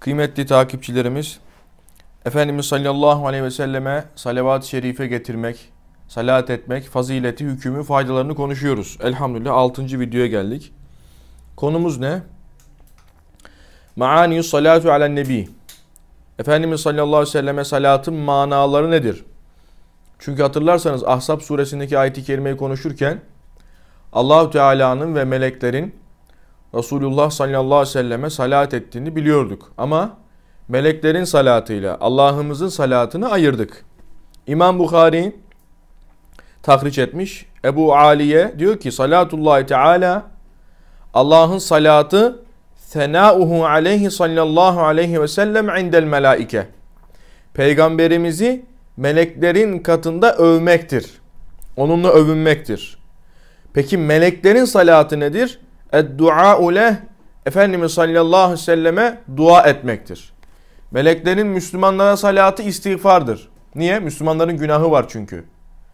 Kıymetli takipçilerimiz, Efendimiz sallallahu aleyhi ve selleme salavat-ı şerife getirmek, salat etmek, fazileti, hükmü, faydalarını konuşuyoruz. Elhamdülillah 6. videoya geldik. Konumuz ne? Maani salatu alen nebi. Efendimiz sallallahu aleyhi ve selleme salatın manaları nedir? Çünkü hatırlarsanız Ahzab suresindeki ayet-i kerimeyi konuşurken Allahu Teala'nın ve meleklerin Resulullah sallallahu aleyhi ve selleme salat ettiğini biliyorduk. Ama meleklerin salatıyla Allah'ımızın salatını ayırdık. İmam Bukhari tahriç etmiş. Ebu Ali'ye diyor ki salatullahi teala Allah'ın salatı senauhu aleyhi sallallahu aleyhi ve sellem indel melaike. Peygamberimizi meleklerin katında övmektir. Onunla övünmektir. Peki meleklerin salatı nedir? Eddua leh Efendimiz sallallahu aleyhi ve selleme dua etmektir. Meleklerin Müslümanlara salatı istiğfardır. Niye? Müslümanların günahı var çünkü.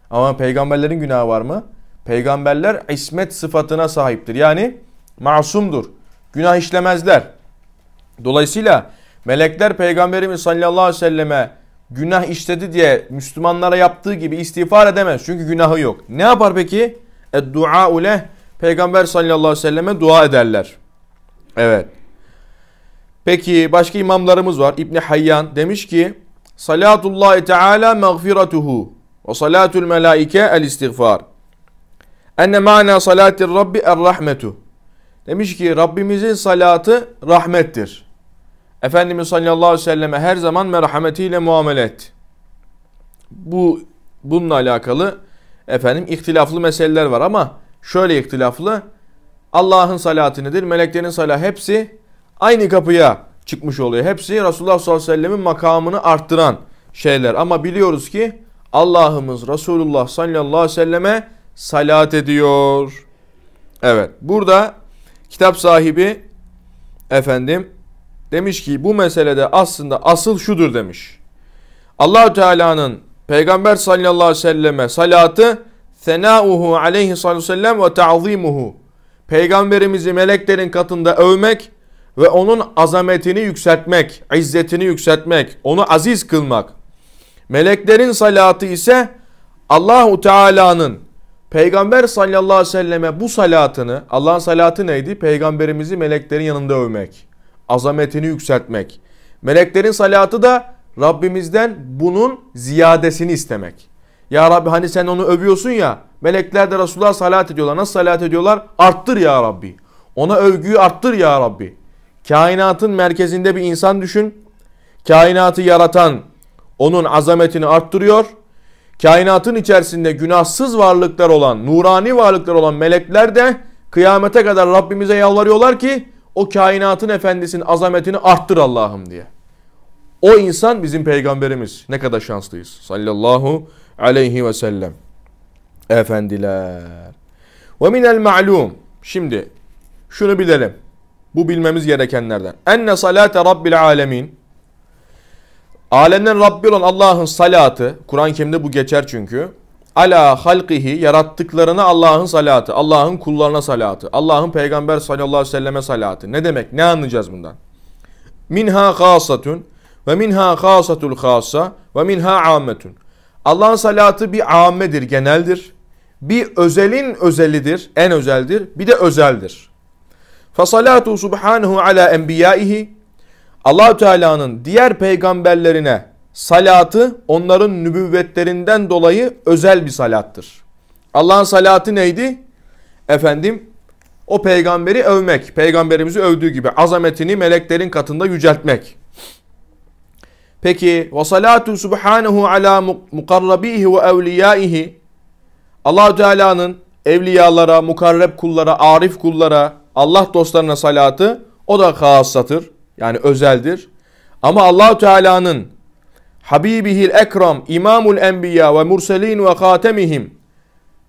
Ama peygamberlerin günahı var mı? Peygamberler ismet sıfatına sahiptir. Yani masumdur. Günah işlemezler. Dolayısıyla melekler peygamberimiz sallallahu aleyhi ve selleme günah işledi diye Müslümanlara yaptığı gibi istiğfar edemez. Çünkü günahı yok. Ne yapar peki? Eddua leh Peygamber sallallahu aleyhi ve selleme dua ederler. Evet. Peki başka imamlarımız var. İbni Hayyan demiş ki Salatullahi Teala mağfiratuhu ve salatul melaike el istiğfar. Enne mana salatir Rabbi er rahmetu. Demiş ki Rabbimizin salatı rahmettir. Efendimiz sallallahu aleyhi ve selleme her zaman merhametiyle muamele etti. Bu bununla alakalı efendim ihtilaflı meseleler var ama şöyle ihtilaflı. Allah'ın salatı nedir? Meleklerin salatı hepsi aynı kapıya çıkmış oluyor. Hepsi Resulullah sallallahu aleyhi ve sellemin makamını arttıran şeyler. Ama biliyoruz ki Allah'ımız Resulullah sallallahu aleyhi ve selleme salat ediyor. Evet burada kitap sahibi efendim demiş ki bu meselede aslında asıl şudur demiş. Allahü Teala'nın Peygamber sallallahu aleyhi ve selleme salatı senauhu aleyhi sallallahu aleyhi ve sellem ve ta'zimuhu. Peygamberimizi meleklerin katında övmek ve onun azametini yükseltmek, izzetini yükseltmek, onu aziz kılmak. Meleklerin salatı ise Allahu Teala'nın Peygamber sallallahu aleyhi ve selleme bu salatını, Allah'ın salatı neydi? Peygamberimizi meleklerin yanında övmek, azametini yükseltmek. Meleklerin salatı da Rabbimizden bunun ziyadesini istemek. Ya Rabbi hani sen onu övüyorsun ya. Melekler de Resulullah'a salat ediyorlar. Nasıl salat ediyorlar? Arttır ya Rabbi. Ona övgüyü arttır ya Rabbi. Kainatın merkezinde bir insan düşün. Kainatı yaratan onun azametini arttırıyor. Kainatın içerisinde günahsız varlıklar olan, nurani varlıklar olan melekler de kıyamete kadar Rabbimize yalvarıyorlar ki o kainatın efendisinin azametini arttır Allah'ım diye. O insan bizim peygamberimiz. Ne kadar şanslıyız. Sallallahu aleyhi ve sellem. Efendiler. Ve minel ma'lum. Şimdi şunu bilelim. Bu bilmemiz gerekenlerden. Enne salate rabbil alemin. Alemden Rabbi olan Allah'ın salatı, kuran kimde bu geçer çünkü. Ala halkihi, yarattıklarına Allah'ın salatı, Allah'ın kullarına salatı, Allah'ın peygamber sallallahu aleyhi ve selleme salatı. Ne demek? Ne anlayacağız bundan? Minha hasatun ve minha hasatul hasa ve minha ammetun. Allah'ın salatı bir âme'dir, geneldir. Bir özelin özelidir, en özeldir. Bir de özeldir. Fasalatu subhanahu ala enbiyaihi allah Teala'nın diğer peygamberlerine salatı onların nübüvvetlerinden dolayı özel bir salattır. Allah'ın salatı neydi? Efendim o peygamberi övmek, peygamberimizi övdüğü gibi azametini meleklerin katında yüceltmek. Peki ve salatu subhanahu ala mukarrabihi ve evliyaihi Allahu Teala'nın evliyalara, mukarreb kullara, arif kullara, Allah dostlarına salatı o da hassatır. Yani özeldir. Ama Allahu Teala'nın Habibihil Ekram, İmamul Enbiya ve Murselin ve Hatemihim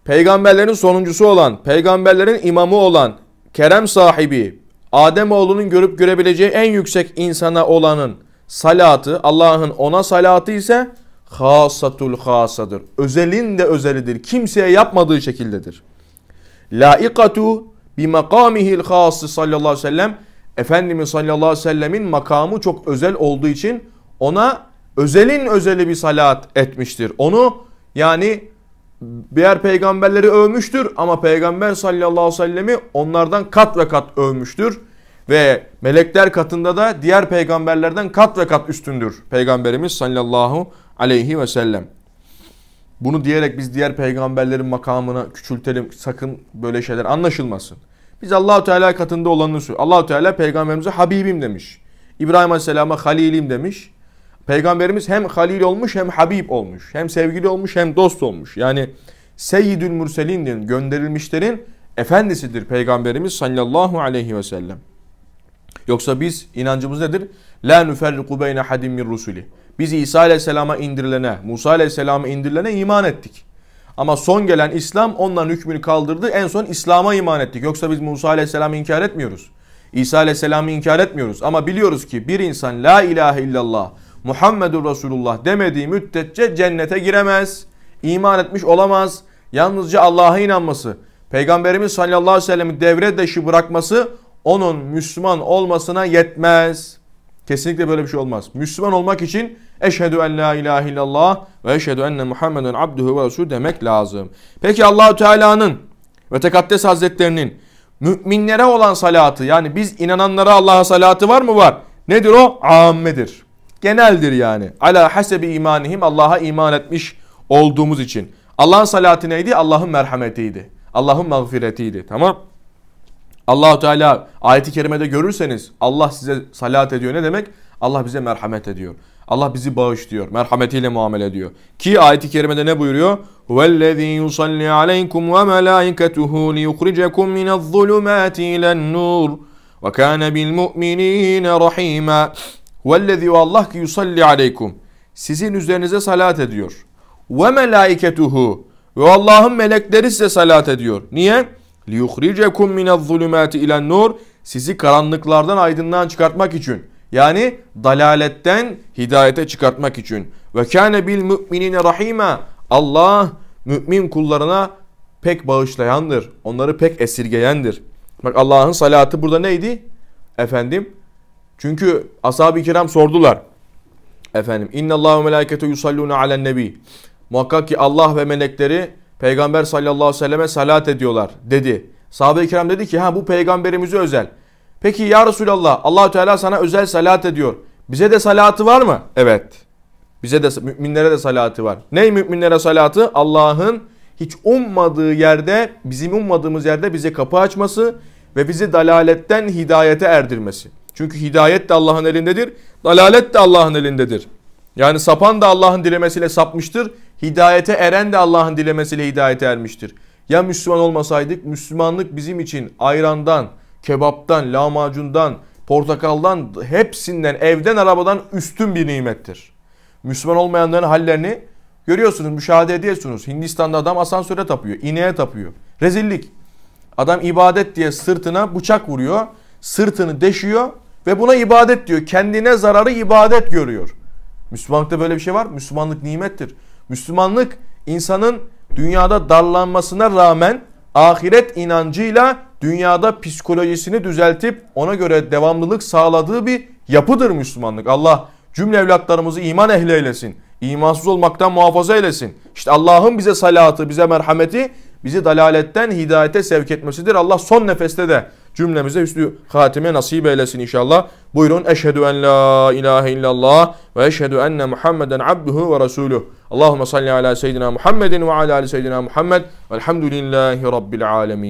Peygamberlerin sonuncusu olan, peygamberlerin imamı olan, kerem sahibi, Adem oğlunun görüp görebileceği en yüksek insana olanın salatı Allah'ın ona salatı ise hasatul hasadır. Özelin de özelidir. Kimseye yapmadığı şekildedir. Laikatu bi makamihil hası sallallahu aleyhi ve sellem Efendimiz sallallahu aleyhi ve sellemin makamı çok özel olduğu için ona özelin özeli bir salat etmiştir. Onu yani diğer peygamberleri övmüştür ama peygamber sallallahu aleyhi ve sellemi onlardan kat ve kat övmüştür. Ve melekler katında da diğer peygamberlerden kat ve kat üstündür peygamberimiz sallallahu aleyhi ve sellem. Bunu diyerek biz diğer peygamberlerin makamını küçültelim. Sakın böyle şeyler anlaşılmasın. Biz Allahu Teala katında olanını söylüyoruz. Allahu Teala peygamberimize Habibim demiş. İbrahim Aleyhisselam'a Halilim demiş. Peygamberimiz hem halil olmuş hem habib olmuş. Hem sevgili olmuş hem dost olmuş. Yani Seyyidül murselinin gönderilmişlerin efendisidir Peygamberimiz sallallahu aleyhi ve sellem. Yoksa biz inancımız nedir? La nüferriku beyne hadim min rusuli. Biz İsa Aleyhisselam'a indirilene, Musa Aleyhisselam'a indirilene iman ettik. Ama son gelen İslam onların hükmünü kaldırdı. En son İslam'a iman ettik. Yoksa biz Musa Aleyhisselam'ı inkar etmiyoruz. İsa Aleyhisselam'ı inkar etmiyoruz. Ama biliyoruz ki bir insan la ilahe illallah Muhammedur Resulullah demediği müddetçe cennete giremez. İman etmiş olamaz. Yalnızca Allah'a inanması, Peygamberimiz sallallahu aleyhi ve sellemin devre dışı bırakması onun Müslüman olmasına yetmez. Kesinlikle böyle bir şey olmaz. Müslüman olmak için eşhedü en la ilahe illallah ve eşhedü enne Muhammeden abduhu ve resulü demek lazım. Peki Allahü Teala'nın ve Tekaddes Hazretlerinin müminlere olan salatı yani biz inananlara Allah'a salatı var mı var? Nedir o? Ammedir. Geneldir yani. Ala hasebi imanihim Allah'a iman etmiş olduğumuz için. Allah'ın salatı neydi? Allah'ın merhametiydi. Allah'ın mağfiretiydi. Tamam. Allahu Teala ayeti kerimede görürseniz Allah size salat ediyor ne demek? Allah bize merhamet ediyor. Allah bizi bağışlıyor. Merhametiyle muamele ediyor. Ki ayeti kerimede ne buyuruyor? وَالَّذ۪ي يُصَلِّ عَلَيْكُمْ وَمَلَائِكَتُهُ لِيُخْرِجَكُمْ مِنَ الظُّلُمَاتِ اِلَى النُّورِ وَكَانَ بِالْمُؤْمِن۪ينَ رَح۪يمًا وَالَّذ۪ي Allah ki yusalli aleykum. Sizin üzerinize salat ediyor. Ve melaiketuhu. Ve Allah'ın melekleri size salat ediyor. Niye? لِيُخْرِجَكُمْ مِنَ الظُّلُمَاتِ اِلَى nur Sizi karanlıklardan aydınlığa çıkartmak için. Yani dalaletten hidayete çıkartmak için. Ve kâne bil müminine rahime. Allah mümin kullarına pek bağışlayandır. Onları pek esirgeyendir. Bak Allah'ın salatı burada neydi? Efendim? Çünkü ashab-ı kiram sordular. Efendim, inna Allahu melaiketu yusalluna alen nebi. Muhakkak ki Allah ve melekleri Peygamber sallallahu aleyhi ve selleme salat ediyorlar dedi. Sahabe-i kiram dedi ki ha bu peygamberimize özel. Peki ya Resulallah allah Teala sana özel salat ediyor. Bize de salatı var mı? Evet. Bize de müminlere de salatı var. Ney müminlere salatı? Allah'ın hiç ummadığı yerde, bizim ummadığımız yerde bize kapı açması ve bizi dalaletten hidayete erdirmesi. Çünkü hidayet de Allah'ın elindedir, dalalet de Allah'ın elindedir. Yani sapan da Allah'ın dilemesiyle sapmıştır, Hidayete eren de Allah'ın dilemesiyle hidayete ermiştir. Ya Müslüman olmasaydık Müslümanlık bizim için ayrandan, kebaptan, lahmacundan, portakaldan hepsinden, evden, arabadan üstün bir nimettir. Müslüman olmayanların hallerini görüyorsunuz, müşahede ediyorsunuz. Hindistan'da adam asansöre tapıyor, ineğe tapıyor. Rezillik. Adam ibadet diye sırtına bıçak vuruyor, sırtını deşiyor ve buna ibadet diyor. Kendine zararı ibadet görüyor. Müslümanlıkta böyle bir şey var. Müslümanlık nimettir. Müslümanlık insanın dünyada darlanmasına rağmen ahiret inancıyla dünyada psikolojisini düzeltip ona göre devamlılık sağladığı bir yapıdır Müslümanlık. Allah cümle evlatlarımızı iman ehli eylesin. İmansız olmaktan muhafaza eylesin. İşte Allah'ın bize salatı, bize merhameti bizi dalaletten hidayete sevk etmesidir. Allah son nefeste de Cümlemize üstü hatime nasip eylesin inşallah. Buyurun eşhedü en la ilahe illallah ve eşhedü enne Muhammeden abduhu ve resuluh. Allahumme salli ala seyyidina Muhammedin ve ala ala seyyidina Muhammed. Velhamdülillahi rabbil alemin.